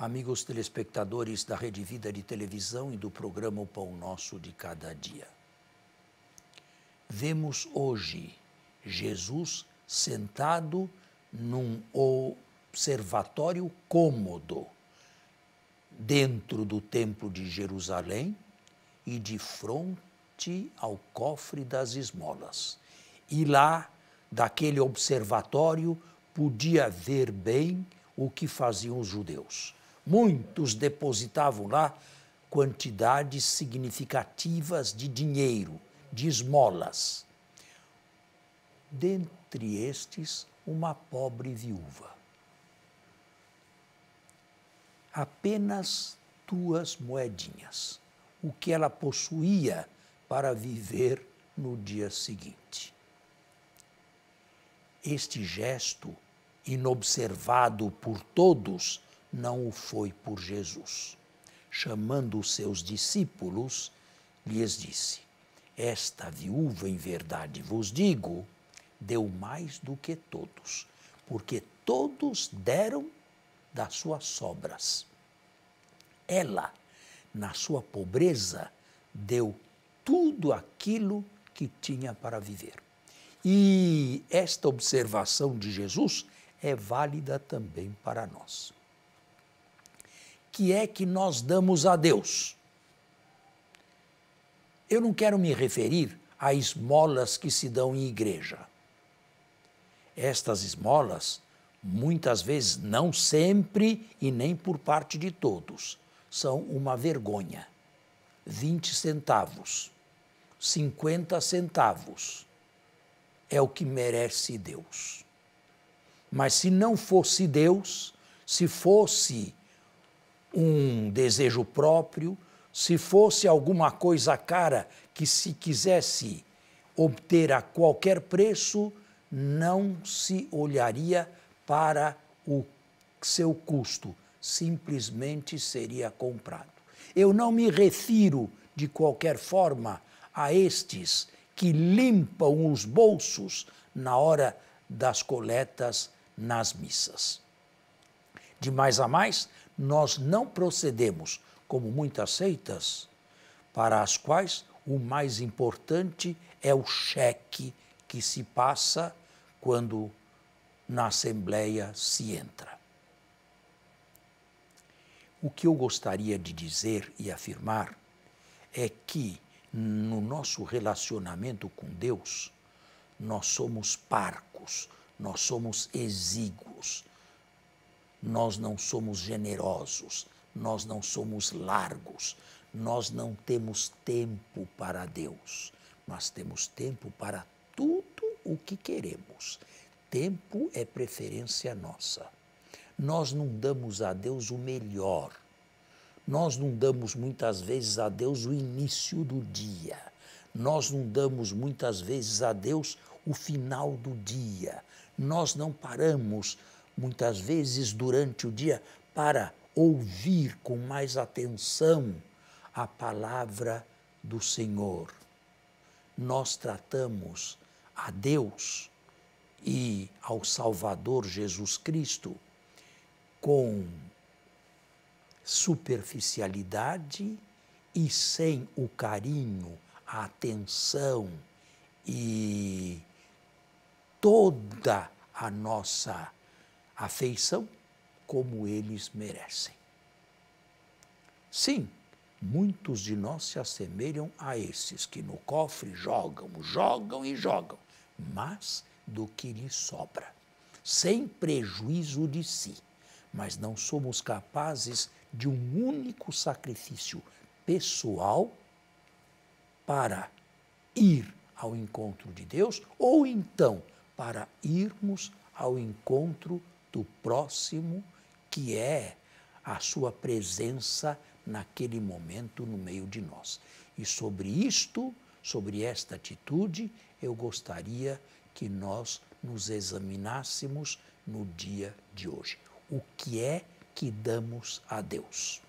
amigos telespectadores da Rede Vida de Televisão e do programa O Pão Nosso de Cada Dia. Vemos hoje Jesus sentado num observatório cômodo dentro do Templo de Jerusalém e de frente ao cofre das esmolas. E lá, daquele observatório, podia ver bem o que faziam os judeus Muitos depositavam lá quantidades significativas de dinheiro, de esmolas. Dentre estes, uma pobre viúva. Apenas duas moedinhas, o que ela possuía para viver no dia seguinte. Este gesto, inobservado por todos, não o foi por Jesus. Chamando os seus discípulos, lhes disse: Esta viúva, em verdade vos digo, deu mais do que todos, porque todos deram das suas sobras. Ela, na sua pobreza, deu tudo aquilo que tinha para viver. E esta observação de Jesus é válida também para nós que é que nós damos a Deus. Eu não quero me referir a esmolas que se dão em igreja. Estas esmolas, muitas vezes, não sempre e nem por parte de todos, são uma vergonha. 20 centavos, 50 centavos é o que merece Deus. Mas se não fosse Deus, se fosse um desejo próprio, se fosse alguma coisa cara que se quisesse obter a qualquer preço, não se olharia para o seu custo, simplesmente seria comprado. Eu não me refiro, de qualquer forma, a estes que limpam os bolsos na hora das coletas nas missas de mais a mais, nós não procedemos, como muitas seitas, para as quais o mais importante é o cheque que se passa quando na Assembleia se entra. O que eu gostaria de dizer e afirmar é que, no nosso relacionamento com Deus, nós somos parcos, nós somos exíguos, nós não somos generosos, nós não somos largos, nós não temos tempo para Deus, mas temos tempo para tudo o que queremos. Tempo é preferência nossa. Nós não damos a Deus o melhor. Nós não damos muitas vezes a Deus o início do dia. Nós não damos muitas vezes a Deus o final do dia. Nós não paramos muitas vezes durante o dia, para ouvir com mais atenção a palavra do Senhor. Nós tratamos a Deus e ao Salvador Jesus Cristo com superficialidade e sem o carinho, a atenção e toda a nossa afeição como eles merecem. Sim, muitos de nós se assemelham a esses que no cofre jogam, jogam e jogam, mas do que lhes sobra, sem prejuízo de si. Mas não somos capazes de um único sacrifício pessoal para ir ao encontro de Deus ou então para irmos ao encontro de do próximo, que é a sua presença naquele momento no meio de nós. E sobre isto, sobre esta atitude, eu gostaria que nós nos examinássemos no dia de hoje. O que é que damos a Deus?